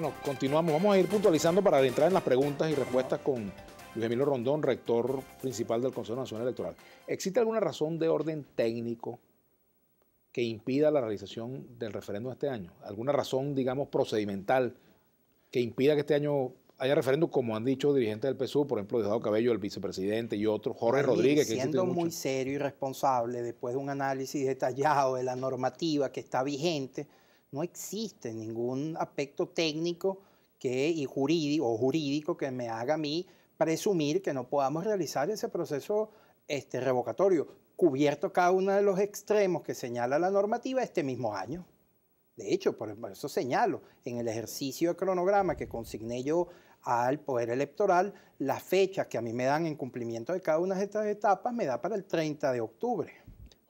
Bueno, continuamos. Vamos a ir puntualizando para entrar en las preguntas y respuestas con Luis Emilio Rondón, rector principal del Consejo Nacional Electoral. ¿Existe alguna razón de orden técnico que impida la realización del referendo este año? ¿Alguna razón, digamos, procedimental que impida que este año haya referendo como han dicho dirigentes del PSU, por ejemplo, Dejado Cabello, el vicepresidente y otros, Jorge Rodríguez. Que siendo muy serio y responsable, después de un análisis detallado de la normativa que está vigente, no existe ningún aspecto técnico que, y jurídico, o jurídico que me haga a mí presumir que no podamos realizar ese proceso este, revocatorio, cubierto cada uno de los extremos que señala la normativa este mismo año. De hecho, por eso señalo, en el ejercicio de cronograma que consigné yo al Poder Electoral, las fechas que a mí me dan en cumplimiento de cada una de estas etapas me da para el 30 de octubre.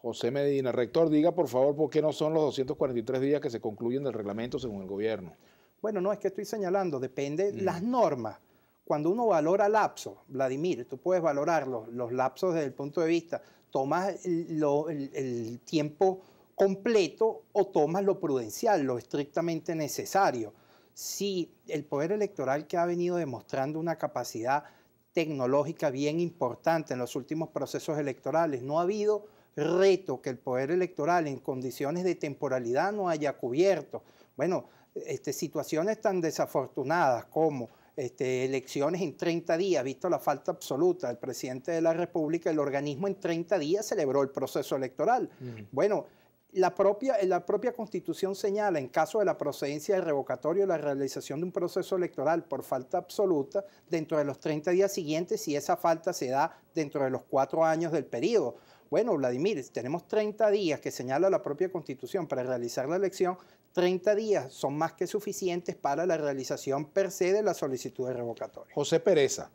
José Medina, rector, diga por favor por qué no son los 243 días que se concluyen del reglamento según el gobierno. Bueno, no es que estoy señalando, depende mm. las normas. Cuando uno valora lapsos, Vladimir, tú puedes valorar los, lapsos desde el punto de vista, tomas el, tiempo completo o tomas lo prudencial, lo estrictamente necesario. Si el Poder Electoral que ha venido demostrando una capacidad tecnológica bien importante en los últimos procesos electorales, no ha habido reto que el Poder Electoral en condiciones de temporalidad no haya cubierto. Bueno, este, situaciones tan desafortunadas como este, elecciones en 30 días, visto la falta absoluta del presidente de la República, el organismo en 30 días celebró el proceso electoral. Mm. Bueno, la propia, la propia Constitución señala, en caso de la procedencia de revocatorio, la realización de un proceso electoral por falta absoluta dentro de los 30 días siguientes, si esa falta se da dentro de los cuatro años del periodo. Bueno, Vladimir, tenemos 30 días que señala la propia Constitución para realizar la elección. 30 días son más que suficientes para la realización per se de la solicitud de revocatoria. José Pereza,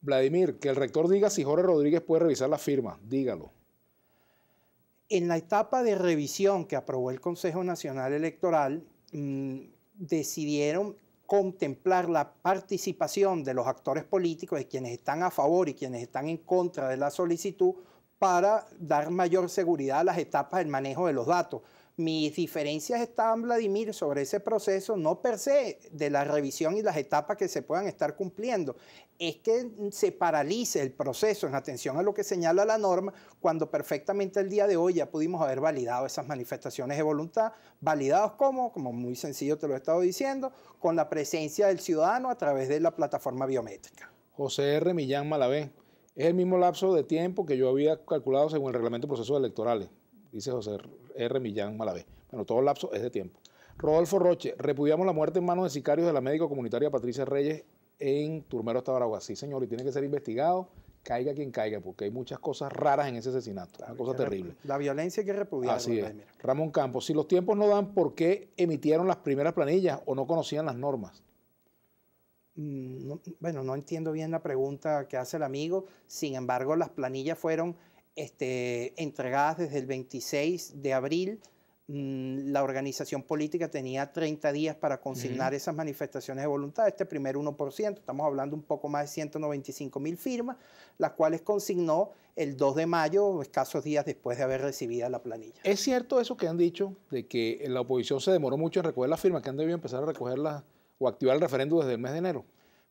Vladimir, que el rector diga si Jorge Rodríguez puede revisar la firma, dígalo. En la etapa de revisión que aprobó el Consejo Nacional Electoral, mm, decidieron contemplar la participación de los actores políticos, de quienes están a favor y quienes están en contra de la solicitud, para dar mayor seguridad a las etapas del manejo de los datos. Mis diferencias están, Vladimir, sobre ese proceso, no per se de la revisión y las etapas que se puedan estar cumpliendo, es que se paralice el proceso en atención a lo que señala la norma, cuando perfectamente el día de hoy ya pudimos haber validado esas manifestaciones de voluntad, validados como, como muy sencillo te lo he estado diciendo, con la presencia del ciudadano a través de la plataforma biométrica. José R. Millán Malavé, es el mismo lapso de tiempo que yo había calculado según el reglamento de procesos electorales, dice José R. Millán Malavé. Bueno, todo lapso es de tiempo. Rodolfo Roche, repudiamos la muerte en manos de sicarios de la médico comunitaria Patricia Reyes en Turmero Tabaragua. Sí, señor, y tiene que ser investigado, caiga quien caiga, porque hay muchas cosas raras en ese asesinato, una cosa terrible. La violencia que repudiar. Así es. Ramón Campos, si los tiempos no dan, ¿por qué emitieron las primeras planillas o no conocían las normas? Mm, no, bueno, no entiendo bien la pregunta que hace el amigo, sin embargo las planillas fueron este, entregadas desde el 26 de abril. Mm, la organización política tenía 30 días para consignar esas manifestaciones de voluntad, este primer 1%, estamos hablando un poco más de 195 mil firmas, las cuales consignó el 2 de mayo, escasos días después de haber recibido la planilla. ¿Es cierto eso que han dicho, de que la oposición se demoró mucho en recoger las firmas, que han debido empezar a recogerlas? o activar el referéndum desde el mes de enero.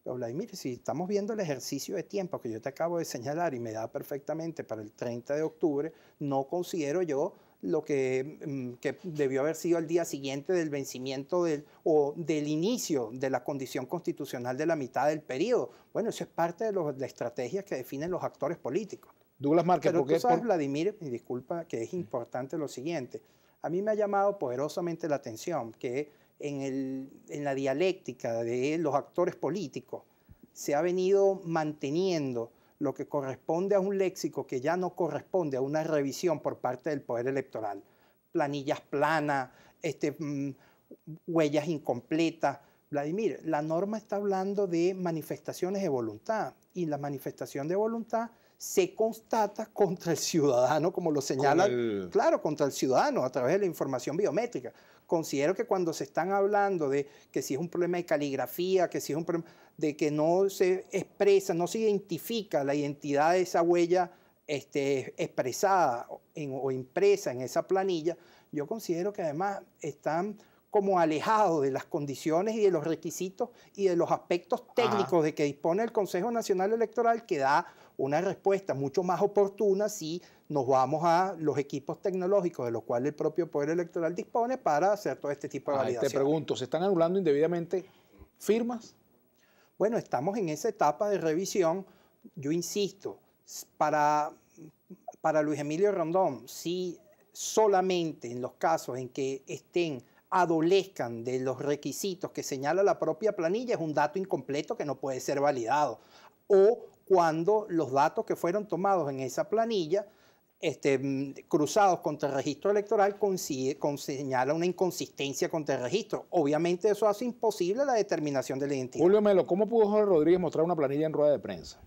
Pero Vladimir, si estamos viendo el ejercicio de tiempo que yo te acabo de señalar y me da perfectamente para el 30 de octubre, no considero yo lo mm, que, debió haber sido el día siguiente del vencimiento del, o del inicio de la condición constitucional de la mitad del periodo. Bueno, eso es parte de, la estrategia que definen los actores políticos. Douglas Marquez, Pero tú sabes, Vladimir, y disculpa, que es importante lo siguiente. A mí me ha llamado poderosamente la atención que en, la dialéctica de los actores políticos se ha venido manteniendo lo que corresponde a un léxico que ya no corresponde a una revisión por parte del Poder Electoral. Planillas planas, este, mm, huellas incompletas. Vladimir, la norma está hablando de manifestaciones de voluntad y la manifestación de voluntad se constata contra el ciudadano, como lo señala, claro, contra el ciudadano a través de la información biométrica. Considero que cuando se están hablando de que si es un problema de caligrafía, que si es un problema de que no se expresa, no se identifica la identidad de esa huella este, expresada o impresa en esa planilla, yo considero que además están como alejados de las condiciones y de los requisitos y de los aspectos técnicos de que dispone el Consejo Nacional Electoral que da una respuesta mucho más oportuna si nos vamos a los equipos tecnológicos de los cuales el propio Poder Electoral dispone para hacer todo este tipo de validación. Te pregunto, ¿se están anulando indebidamente firmas? Bueno, estamos en esa etapa de revisión. Yo insisto, para, para Luis Emilio Rondón, si solamente en los casos en que estén adolezcan de los requisitos que señala la propia planilla es un dato incompleto que no puede ser validado. O cuando los datos que fueron tomados en esa planilla este, cruzados contra el registro electoral señala una inconsistencia contra el registro. Obviamente eso hace imposible la determinación de la identidad. Julio Melo, ¿cómo pudo Jorge Rodríguez mostrar una planilla en rueda de prensa?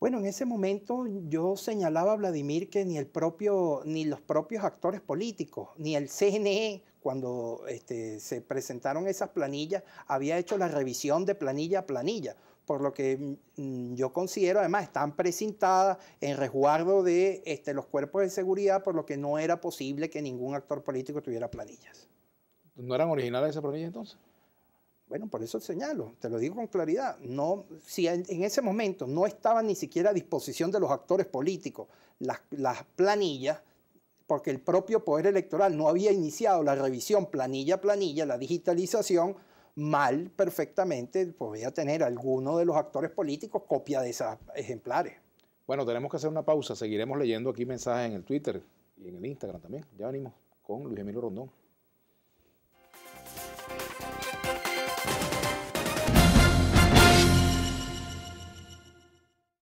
Bueno, en ese momento yo señalaba a Vladimir que ni, el propio, ni los propios actores políticos, ni el CNE, cuando este, se presentaron esas planillas, había hecho la revisión de planilla a planilla, por lo que mm, yo considero, además, están presentadas en resguardo de este, los cuerpos de seguridad, por lo que no era posible que ningún actor político tuviera planillas. ¿No eran originales esas planillas entonces? Bueno, por eso señalo, te lo digo con claridad. No, si en, ese momento no estaba ni siquiera a disposición de los actores políticos las, planillas, porque el propio Poder Electoral no había iniciado la revisión planilla a planilla, la digitalización, mal, perfectamente, podía tener alguno de los actores políticos copia de esas ejemplares. Bueno, tenemos que hacer una pausa. Seguiremos leyendo aquí mensajes en el Twitter y en el Instagram también. Ya venimos con Luis Emilio Rondón.